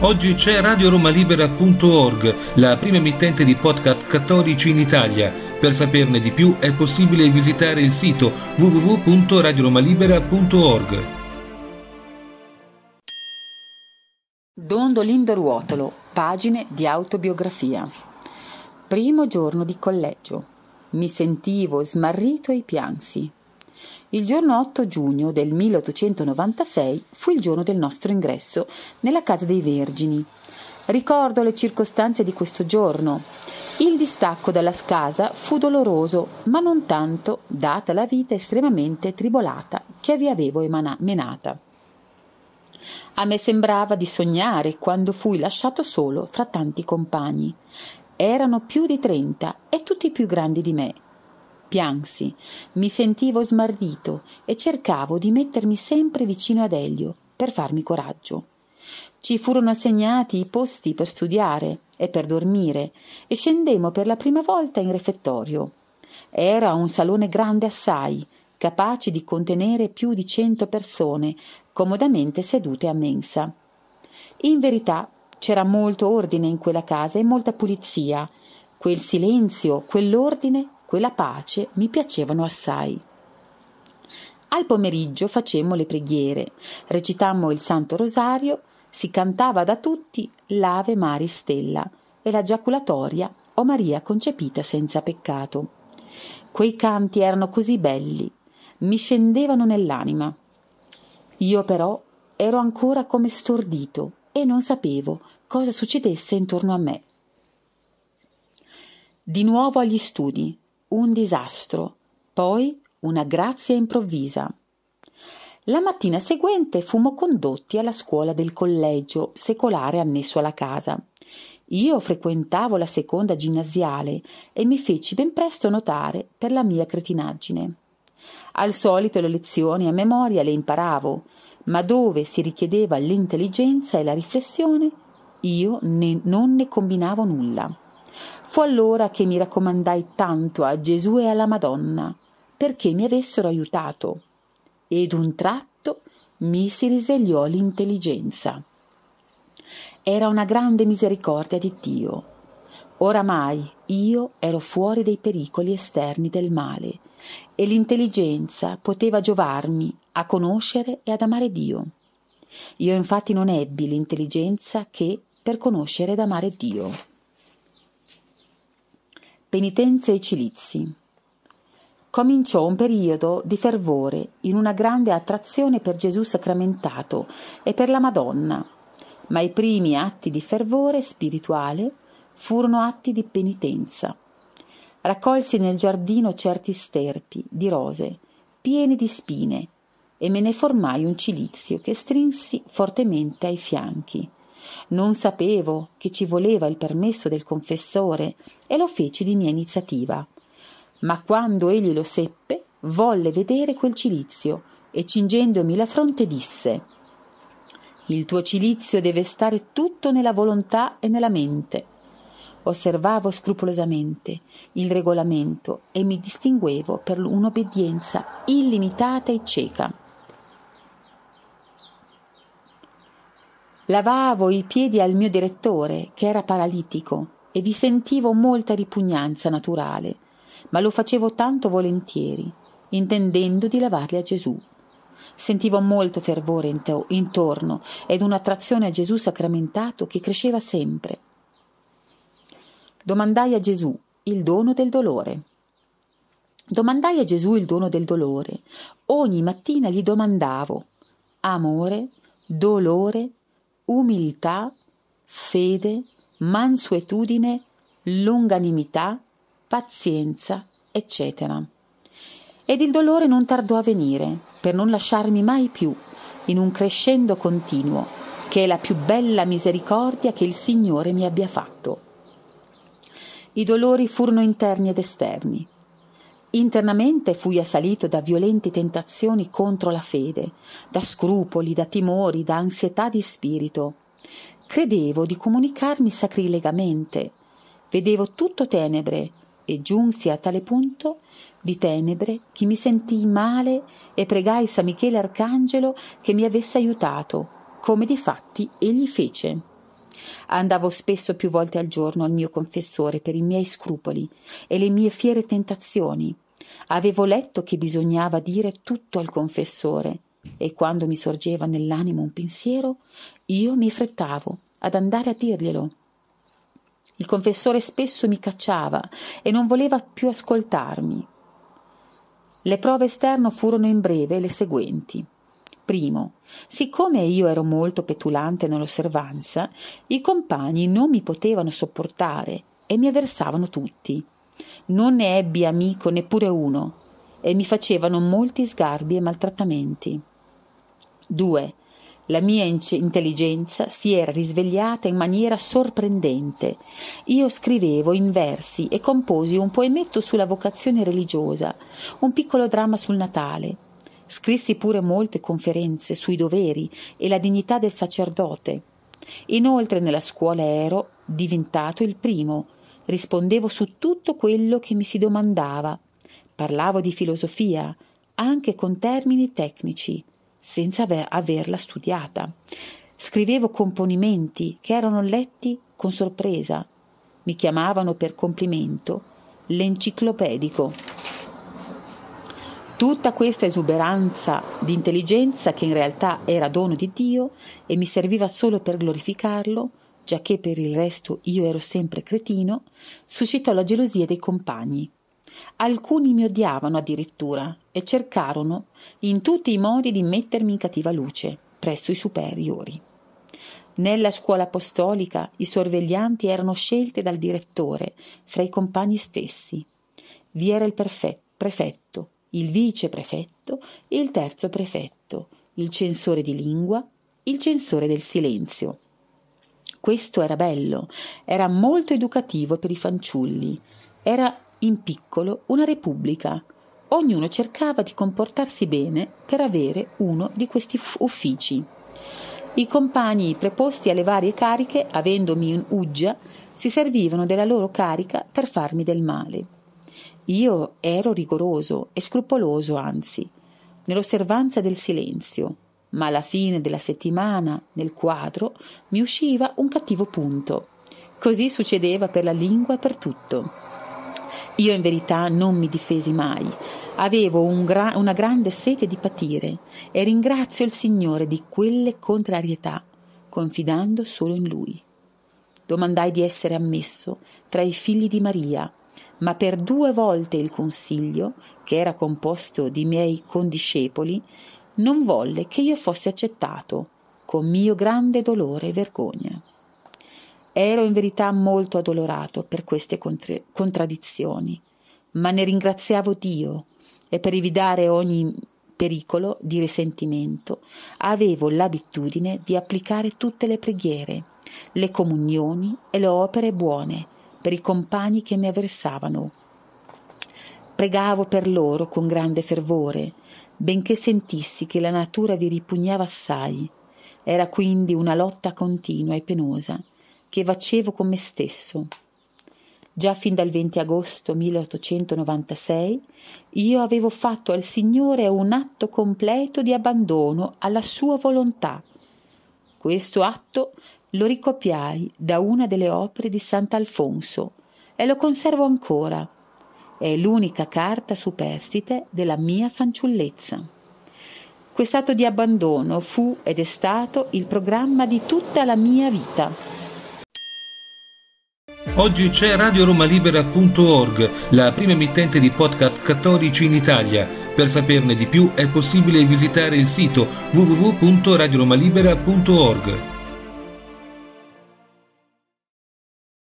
Oggi c'è radioromalibera.org, la prima emittente di podcast cattolici in Italia. Per saperne di più è possibile visitare il sito www.radioromalibera.org. Don Dolindo Ruotolo, pagine di autobiografia. Primo giorno di collegio. Mi sentivo smarrito ai piansi. Il giorno 8 giugno del 1896 fu il giorno del nostro ingresso nella Casa dei Vergini. Ricordo le circostanze di questo giorno. Il distacco dalla casa fu doloroso, ma non tanto, data la vita estremamente tribolata che vi avevo emana- menata. A me sembrava di sognare quando fui lasciato solo fra tanti compagni. Erano più di trenta e tutti più grandi di me. Piansi, mi sentivo smarrito e cercavo di mettermi sempre vicino ad Elio per farmi coraggio. Ci furono assegnati i posti per studiare e per dormire e scendemmo per la prima volta in refettorio. Era un salone grande assai, capace di contenere più di cento persone, comodamente sedute a mensa. In verità c'era molto ordine in quella casa e molta pulizia. Quel silenzio, quell'ordine quella pace mi piacevano assai. Al pomeriggio facemmo le preghiere, recitammo il Santo Rosario, si cantava da tutti l'Ave Mari Stella e la giaculatoria O Maria concepita senza peccato. Quei canti erano così belli, mi scendevano nell'anima. Io però ero ancora come stordito e non sapevo cosa succedesse intorno a me. Di nuovo agli studi, un disastro, poi una grazia improvvisa. La mattina seguente fummo condotti alla scuola del collegio secolare annesso alla casa. Io frequentavo la seconda ginnasiale e mi feci ben presto notare per la mia cretinaggine. Al solito le lezioni a memoria le imparavo, ma dove si richiedeva l'intelligenza e la riflessione, io ne non ne combinavo nulla. Fu allora che mi raccomandai tanto a Gesù e alla Madonna, perché mi avessero aiutato. Ed un tratto mi si risvegliò l'intelligenza. Era una grande misericordia di Dio. Oramai io ero fuori dei pericoli esterni del male e l'intelligenza poteva giovarmi a conoscere e ad amare Dio. Io infatti non ebbi l'intelligenza che per conoscere ed amare Dio penitenze e cilizi. Cominciò un periodo di fervore in una grande attrazione per Gesù sacramentato e per la Madonna, ma i primi atti di fervore spirituale furono atti di penitenza. Raccolsi nel giardino certi sterpi di rose, pieni di spine, e me ne formai un cilizio che strinsi fortemente ai fianchi. Non sapevo che ci voleva il permesso del confessore e lo feci di mia iniziativa. Ma quando egli lo seppe, volle vedere quel cilizio e cingendomi la fronte disse Il tuo cilizio deve stare tutto nella volontà e nella mente. Osservavo scrupolosamente il regolamento e mi distinguevo per un'obbedienza illimitata e cieca. Lavavo i piedi al mio direttore, che era paralitico, e vi sentivo molta ripugnanza naturale, ma lo facevo tanto volentieri, intendendo di lavarli a Gesù. Sentivo molto fervore intorno ed un'attrazione a Gesù sacramentato che cresceva sempre. Domandai a Gesù il dono del dolore. Domandai a Gesù il dono del dolore. Ogni mattina gli domandavo amore, dolore, umiltà, fede, mansuetudine, longanimità, pazienza, eccetera. Ed il dolore non tardò a venire, per non lasciarmi mai più, in un crescendo continuo, che è la più bella misericordia che il Signore mi abbia fatto. I dolori furono interni ed esterni, Internamente fui assalito da violente tentazioni contro la fede, da scrupoli, da timori, da ansietà di spirito. Credevo di comunicarmi sacrilegamente, vedevo tutto tenebre e giunsi a tale punto di tenebre che mi sentii male e pregai San Michele Arcangelo che mi avesse aiutato, come di fatti egli fece. Andavo spesso più volte al giorno al mio confessore per i miei scrupoli e le mie fiere tentazioni Avevo letto che bisognava dire tutto al confessore e quando mi sorgeva nell'animo un pensiero, io mi frettavo ad andare a dirglielo. Il confessore spesso mi cacciava e non voleva più ascoltarmi. Le prove esterne furono in breve le seguenti. Primo, siccome io ero molto petulante nell'osservanza, i compagni non mi potevano sopportare e mi avversavano tutti. Non ne ebbi amico neppure uno, e mi facevano molti sgarbi e maltrattamenti. 2. La mia intelligenza si era risvegliata in maniera sorprendente. Io scrivevo in versi e composi un poemetto sulla vocazione religiosa, un piccolo dramma sul Natale. Scrissi pure molte conferenze sui doveri e la dignità del sacerdote. Inoltre nella scuola ero diventato il primo rispondevo su tutto quello che mi si domandava. Parlavo di filosofia, anche con termini tecnici, senza aver, averla studiata. Scrivevo componimenti che erano letti con sorpresa. Mi chiamavano per complimento l'enciclopedico. Tutta questa esuberanza di intelligenza, che in realtà era dono di Dio e mi serviva solo per glorificarlo, giacché per il resto io ero sempre cretino, suscitò la gelosia dei compagni. Alcuni mi odiavano addirittura e cercarono in tutti i modi di mettermi in cattiva luce presso i superiori. Nella scuola apostolica i sorveglianti erano scelti dal direttore fra i compagni stessi. Vi era il prefetto, il viceprefetto e il terzo prefetto, il censore di lingua, il censore del silenzio. Questo era bello, era molto educativo per i fanciulli. Era in piccolo una repubblica. Ognuno cercava di comportarsi bene per avere uno di questi uffici. I compagni preposti alle varie cariche, avendomi in uggia, si servivano della loro carica per farmi del male. Io ero rigoroso e scrupoloso, anzi, nell'osservanza del silenzio ma alla fine della settimana, nel quadro, mi usciva un cattivo punto. Così succedeva per la lingua e per tutto. Io in verità non mi difesi mai, avevo un gra- una grande sete di patire e ringrazio il Signore di quelle contrarietà, confidando solo in Lui. Domandai di essere ammesso tra i figli di Maria, ma per due volte il consiglio, che era composto di miei condiscepoli, non volle che io fossi accettato, con mio grande dolore e vergogna. Ero in verità molto addolorato per queste contra- contraddizioni, ma ne ringraziavo Dio e per evitare ogni pericolo di risentimento avevo l'abitudine di applicare tutte le preghiere, le comunioni e le opere buone per i compagni che mi avversavano Pregavo per loro con grande fervore, benché sentissi che la natura vi ripugnava assai. Era quindi una lotta continua e penosa, che facevo con me stesso. Già fin dal 20 agosto 1896 io avevo fatto al Signore un atto completo di abbandono alla sua volontà. Questo atto lo ricopiai da una delle opere di Sant'Alfonso e lo conservo ancora è l'unica carta superstite della mia fanciullezza. Quest'atto di abbandono fu ed è stato il programma di tutta la mia vita. Oggi c'è radioromalibera.org, la prima emittente di podcast cattolici in Italia. Per saperne di più è possibile visitare il sito www.radioromalibera.org.